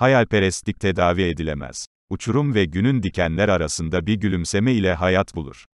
Hayalperestlik tedavi edilemez. Uçurum ve günün dikenler arasında bir gülümseme ile hayat bulur.